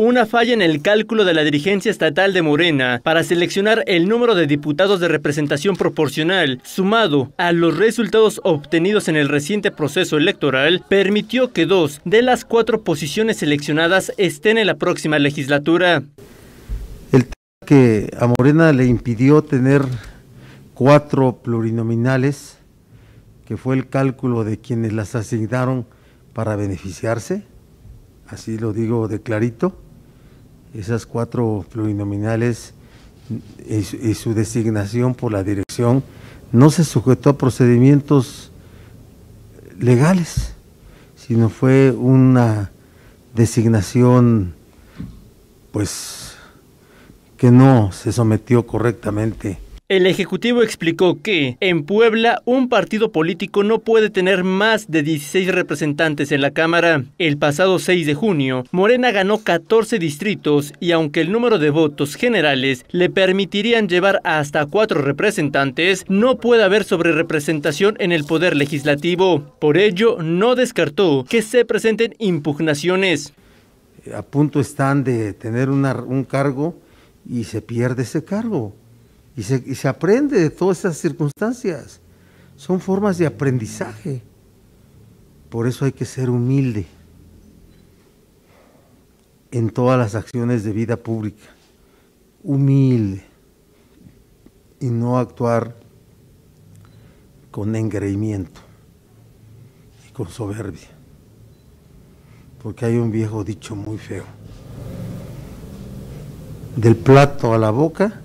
Una falla en el cálculo de la dirigencia estatal de Morena para seleccionar el número de diputados de representación proporcional, sumado a los resultados obtenidos en el reciente proceso electoral, permitió que dos de las cuatro posiciones seleccionadas estén en la próxima legislatura. El tema que a Morena le impidió tener cuatro plurinominales, que fue el cálculo de quienes las asignaron para beneficiarse, así lo digo de clarito, esas cuatro plurinominales y su designación por la dirección no se sujetó a procedimientos legales, sino fue una designación pues que no se sometió correctamente el Ejecutivo explicó que en Puebla un partido político no puede tener más de 16 representantes en la Cámara. El pasado 6 de junio, Morena ganó 14 distritos y aunque el número de votos generales le permitirían llevar hasta cuatro representantes, no puede haber sobrerepresentación en el Poder Legislativo. Por ello, no descartó que se presenten impugnaciones. A punto están de tener un cargo y se pierde ese cargo. Y se, se aprende de todas esas circunstancias. Son formas de aprendizaje. Por eso hay que ser humilde en todas las acciones de vida pública. Humilde. Y no actuar con engreimiento y con soberbia. Porque hay un viejo dicho muy feo. Del plato a la boca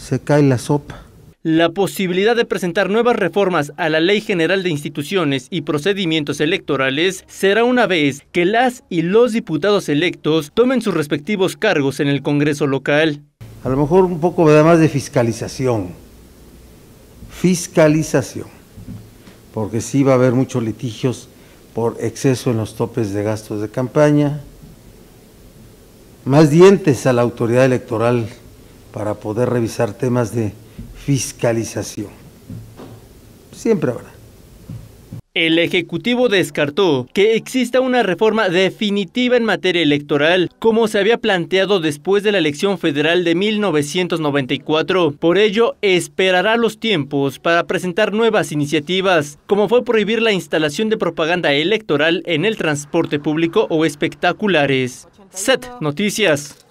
se cae la sopa. La posibilidad de presentar nuevas reformas a la Ley General de Instituciones y Procedimientos Electorales será una vez que las y los diputados electos tomen sus respectivos cargos en el Congreso local. A lo mejor un poco más de fiscalización. Fiscalización. Porque sí va a haber muchos litigios por exceso en los topes de gastos de campaña. Más dientes a la autoridad electoral para poder revisar temas de fiscalización. Siempre habrá. El Ejecutivo descartó que exista una reforma definitiva en materia electoral, como se había planteado después de la elección federal de 1994. Por ello, esperará los tiempos para presentar nuevas iniciativas, como fue prohibir la instalación de propaganda electoral en el transporte público o espectaculares. SET Noticias.